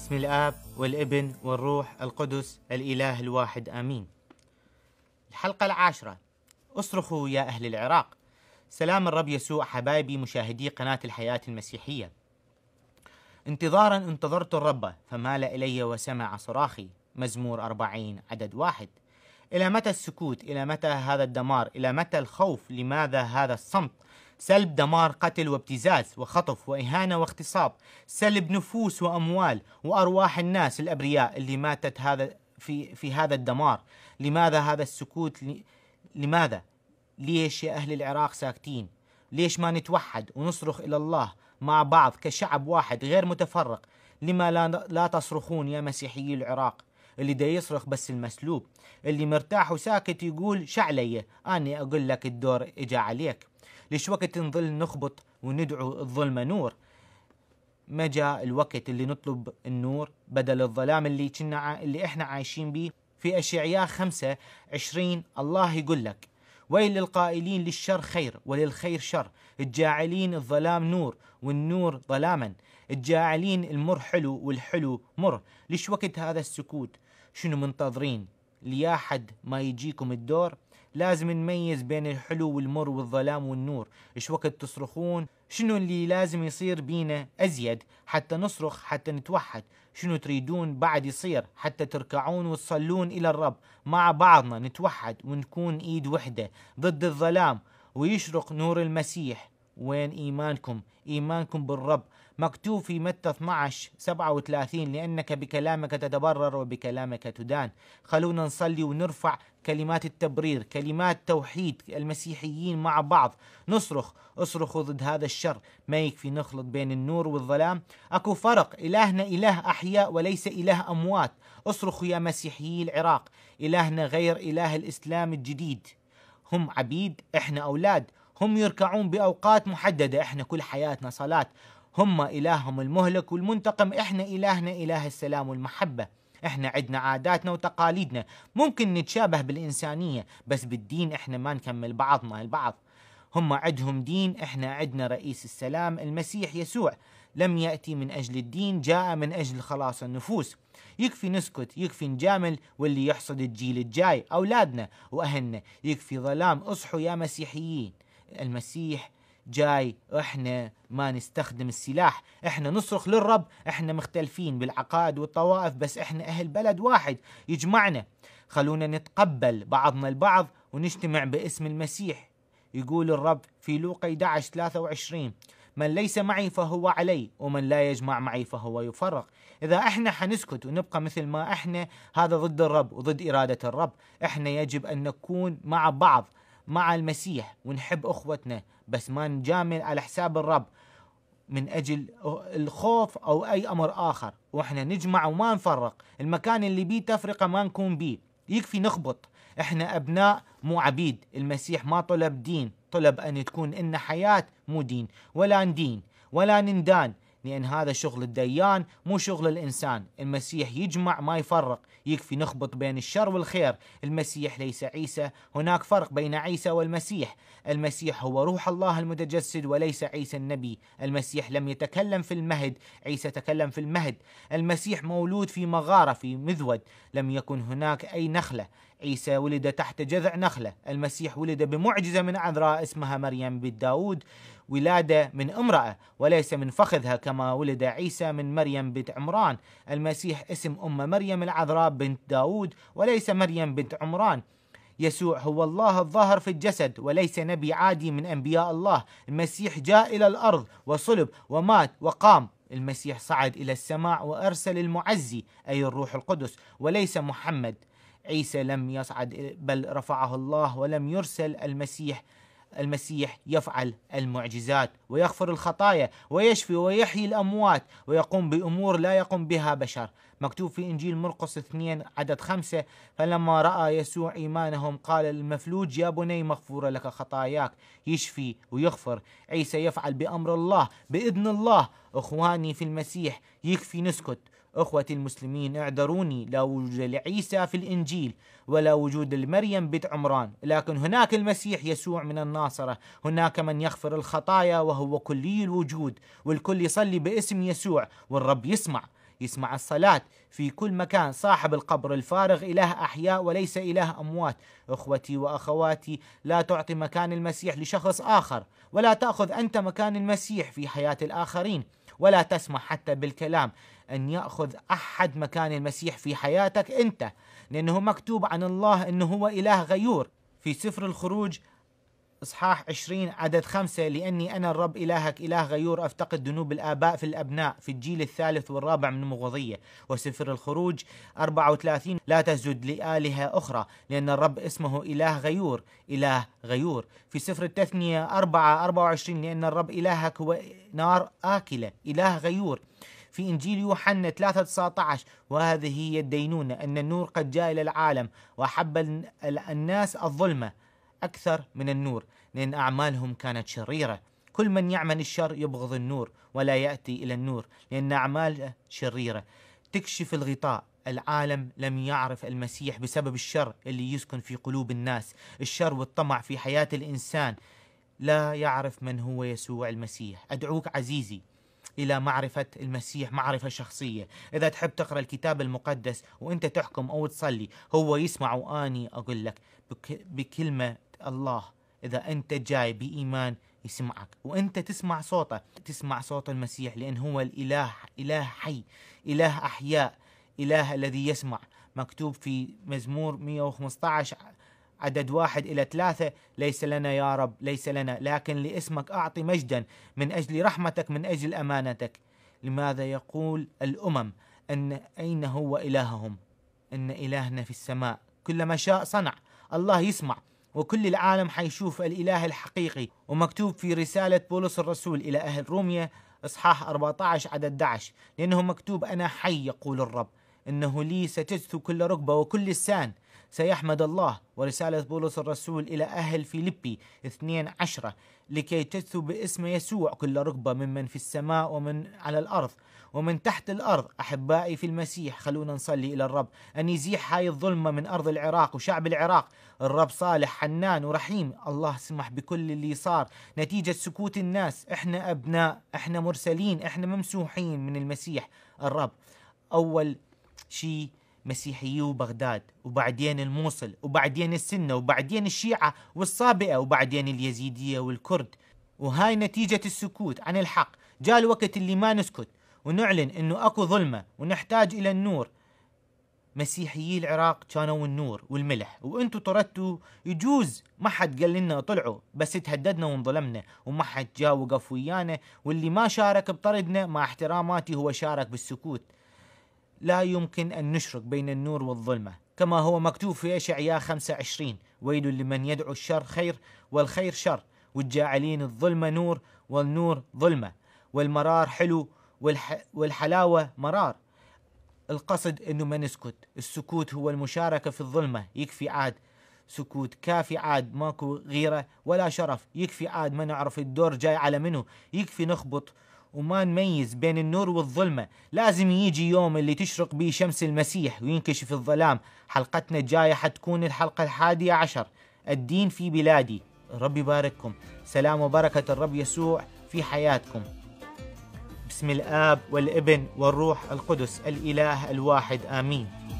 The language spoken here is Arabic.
Bismillah والابن والروح القدس الإله الواحد آمين الحلقة العاشرة اصرخوا يا أهل العراق سلام الرب يسوع حبايبي مشاهدي قناة الحياة المسيحية انتظارا انتظرت الرب فمال إلي وسمع صراخي مزمور أربعين عدد واحد إلى متى السكوت إلى متى هذا الدمار إلى متى الخوف لماذا هذا الصمت سلب دمار قتل وابتزاز وخطف وإهانة واغتصاب سلب نفوس وأموال وأرواح الناس الأبرياء اللي ماتت هذا في, في هذا الدمار لماذا هذا السكوت لماذا ليش يا أهل العراق ساكتين ليش ما نتوحد ونصرخ إلى الله مع بعض كشعب واحد غير متفرق لما لا, لا تصرخون يا مسيحيي العراق اللي دا يصرخ بس المسلوب اللي مرتاح وساكت يقول شعلية أنا أقول لك الدور إجا عليك ليش وقت نظل نخبط وندعو الظلمة نور ما جاء الوقت اللي نطلب النور بدل الظلام اللي كنا اللي احنا عايشين بيه في اشعياء خمسة 20 الله يقول لك ويل للقائلين للشر خير وللخير شر الجاعلين الظلام نور والنور ظلاما الجاعلين المر حلو والحلو مر ليش وقت هذا السكوت شنو منتظرين ليا حد ما يجيكم الدور لازم نميز بين الحلو والمر والظلام والنور ايش وقت تصرخون شنو اللي لازم يصير بينا أزيد حتى نصرخ حتى نتوحد شنو تريدون بعد يصير حتى تركعون وتصلون إلى الرب مع بعضنا نتوحد ونكون إيد وحدة ضد الظلام ويشرق نور المسيح وين إيمانكم إيمانكم بالرب مكتوب في متى 12 37 لأنك بكلامك تتبرر وبكلامك تدان خلونا نصلي ونرفع كلمات التبرير كلمات توحيد المسيحيين مع بعض نصرخ اصرخوا ضد هذا الشر ما يكفي نخلط بين النور والظلام اكو فرق الهنا اله احياء وليس اله اموات اصرخوا يا مسيحيي العراق الهنا غير اله الاسلام الجديد هم عبيد احنا اولاد هم يركعون بأوقات محددة إحنا كل حياتنا صلاة هم إلههم المهلك والمنتقم إحنا إلهنا إله السلام والمحبة إحنا عدنا عاداتنا وتقاليدنا ممكن نتشابه بالإنسانية بس بالدين إحنا ما نكمل بعضنا البعض هم عندهم دين إحنا عندنا رئيس السلام المسيح يسوع لم يأتي من أجل الدين جاء من أجل خلاص النفوس يكفي نسكت يكفي نجامل واللي يحصد الجيل الجاي أولادنا وأهلنا يكفي ظلام اصحوا يا مسيحيين المسيح جاي احنا ما نستخدم السلاح احنا نصرخ للرب احنا مختلفين بالعقائد والطوائف بس احنا اهل بلد واحد يجمعنا خلونا نتقبل بعضنا البعض ونجتمع باسم المسيح يقول الرب في لوقا 11 23 من ليس معي فهو علي ومن لا يجمع معي فهو يفرق إذا إحنا حنسكت ونبقى مثل ما إحنا هذا ضد الرب وضد إرادة الرب إحنا يجب أن نكون مع بعض مع المسيح ونحب اخوتنا بس ما نجامل على حساب الرب من اجل الخوف او اي امر اخر واحنا نجمع وما نفرق المكان اللي بيه تفرقه ما نكون بيه يكفي نخبط احنا ابناء مو عبيد المسيح ما طلب دين طلب ان تكون ان حياه مو دين ولا ندين ولا نندان لأن هذا شغل الديان مو شغل الإنسان المسيح يجمع ما يفرق يكفي نخبط بين الشر والخير المسيح ليس عيسى هناك فرق بين عيسى والمسيح المسيح هو روح الله المتجسد وليس عيسى النبي المسيح لم يتكلم في المهد عيسى تكلم في المهد المسيح مولود في مغارة في مذود لم يكن هناك أي نخلة عيسى ولد تحت جذع نخلة المسيح ولد بمعجزة من عذراء اسمها مريم بنت داود ولاده من امراه وليس من فخذها كما ولد عيسى من مريم بنت عمران المسيح اسم ام مريم العذراء بنت داود وليس مريم بنت عمران يسوع هو الله الظاهر في الجسد وليس نبي عادي من انبياء الله المسيح جاء الى الارض وصلب ومات وقام المسيح صعد الى السماء وارسل المعزي اي الروح القدس وليس محمد عيسى لم يصعد بل رفعه الله ولم يرسل المسيح المسيح يفعل المعجزات ويغفر الخطايا ويشفي ويحيي الأموات ويقوم بأمور لا يقوم بها بشر مكتوب في إنجيل مرقس 2 عدد 5 فلما رأى يسوع إيمانهم قال المفلوج يا بني مغفورة لك خطاياك يشفي ويغفر عيسى يفعل بأمر الله بإذن الله إخواني في المسيح يكفي نسكت اخوتي المسلمين اعذروني لا وجود لعيسى في الانجيل ولا وجود لمريم بنت عمران لكن هناك المسيح يسوع من الناصره هناك من يغفر الخطايا وهو كلي الوجود والكل يصلي باسم يسوع والرب يسمع يسمع الصلاة في كل مكان صاحب القبر الفارغ إله أحياء وليس إله أموات إخوتي وأخواتي لا تعطي مكان المسيح لشخص آخر ولا تأخذ أنت مكان المسيح في حياة الآخرين ولا تسمح حتى بالكلام أن يأخذ أحد مكان المسيح في حياتك أنت لأنه مكتوب عن الله أنه هو إله غيور في سفر الخروج إصحاح 20 عدد خمسة لأني أنا الرب إلهك إله غيور أفتقد ذنوب الآباء في الأبناء في الجيل الثالث والرابع من المغوضية وسفر الخروج 34 لا تسجد لآلهة أخرى لأن الرب اسمه إله غيور إله غيور في سفر التثنية 4 24 لأن الرب إلهك هو نار آكلة إله غيور في إنجيل يوحنا 3 19 وهذه هي الدينونة أن النور قد جاء إلى العالم وأحب الناس الظلمة أكثر من النور لأن أعمالهم كانت شريرة كل من يعمل الشر يبغض النور ولا يأتي إلى النور لأن أعماله شريرة تكشف الغطاء العالم لم يعرف المسيح بسبب الشر اللي يسكن في قلوب الناس الشر والطمع في حياة الإنسان لا يعرف من هو يسوع المسيح أدعوك عزيزي الى معرفه المسيح معرفه شخصيه اذا تحب تقرا الكتاب المقدس وانت تحكم او تصلي هو يسمع واني اقول لك بكلمه الله إذا أنت جاي بإيمان يسمعك وأنت تسمع صوته تسمع صوت المسيح لأن هو الإله إله حي إله أحياء إله الذي يسمع مكتوب في مزمور 115 عدد واحد إلى ثلاثة ليس لنا يا رب ليس لنا لكن لاسمك أعطي مجدا من أجل رحمتك من أجل أمانتك لماذا يقول الأمم أن أين هو إلههم أن إلهنا في السماء كلما شاء صنع الله يسمع وكل العالم حيشوف الإله الحقيقي ومكتوب في رسالة بولس الرسول إلى أهل روميا إصحاح 14 عدد 11 لأنه مكتوب أنا حي يقول الرب إنه لي ستجثو كل ركبة وكل لسان سيحمد الله ورسالة بولس الرسول إلى أهل فيلبي 2 عشرة لكي تجثو باسم يسوع كل ركبة ممن في السماء ومن على الأرض ومن تحت الأرض أحبائي في المسيح خلونا نصلي إلى الرب أن يزيح هاي الظلمة من أرض العراق وشعب العراق الرب صالح حنان ورحيم الله سمح بكل اللي صار نتيجة سكوت الناس إحنا أبناء إحنا مرسلين إحنا ممسوحين من المسيح الرب أول شيء مسيحيي وبغداد وبعدين الموصل وبعدين السنة وبعدين الشيعة والصابئة وبعدين اليزيدية والكرد وهاي نتيجة السكوت عن الحق جاء الوقت اللي ما نسكت ونعلن انه اكو ظلمه ونحتاج الى النور مسيحيي العراق كانوا النور والملح وانتوا طردتوا يجوز ما حد قال لنا طلعوا بس تهددنا وانظلمنا وما حد جا وقف ويانا واللي ما شارك بطردنا مع احتراماتي هو شارك بالسكوت لا يمكن أن نشرك بين النور والظلمة كما هو مكتوب في أشعياء 25 ويل لمن يدعو الشر خير والخير شر والجاعلين الظلمة نور والنور ظلمة والمرار حلو والح والحلاوة مرار القصد أنه ما نسكت السكوت هو المشاركة في الظلمة يكفي عاد سكوت كافي عاد ماكو غيرة ولا شرف يكفي عاد ما نعرف الدور جاي على منه يكفي نخبط وما نميز بين النور والظلمة لازم يجي يوم اللي تشرق به شمس المسيح وينكشف الظلام حلقتنا الجاية حتكون الحلقة الحادية عشر الدين في بلادي ربي يبارككم سلام وبركة الرب يسوع في حياتكم باسم الآب والابن والروح القدس الإله الواحد آمين